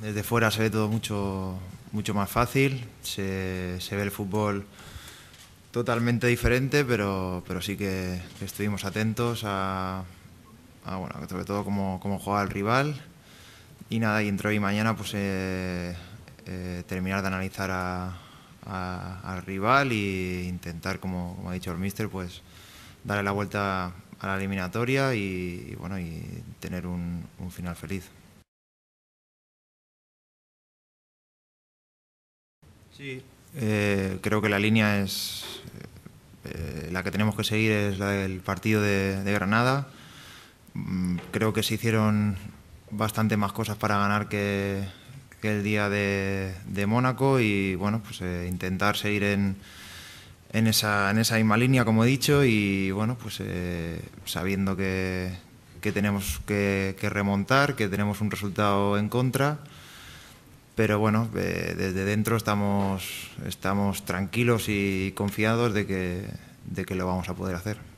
Desde fuera se ve todo mucho, mucho más fácil, se, ve el fútbol totalmente diferente, pero, pero sí que, estuvimos atentos a, bueno, sobre todo cómo, cómo jugaba el rival. Y nada, y entre hoy y mañana pues eh, eh, terminar de analizar al rival e intentar, como, ha dicho el mister, pues darle la vuelta a la eliminatoria y, bueno, y tener un final feliz. Sí, eh, creo que la línea es eh, la que tenemos que seguir es la del partido de, Granada. Mm, creo que se hicieron bastante más cosas para ganar que, el día de, Mónaco y bueno, pues eh, intentar seguir en, esa, misma línea, como he dicho, y bueno, pues sabiendo que, tenemos que, remontar, que tenemos un resultado en contra pero bueno, eh, desde dentro estamos, tranquilos y confiados de que lo vamos a poder hacer.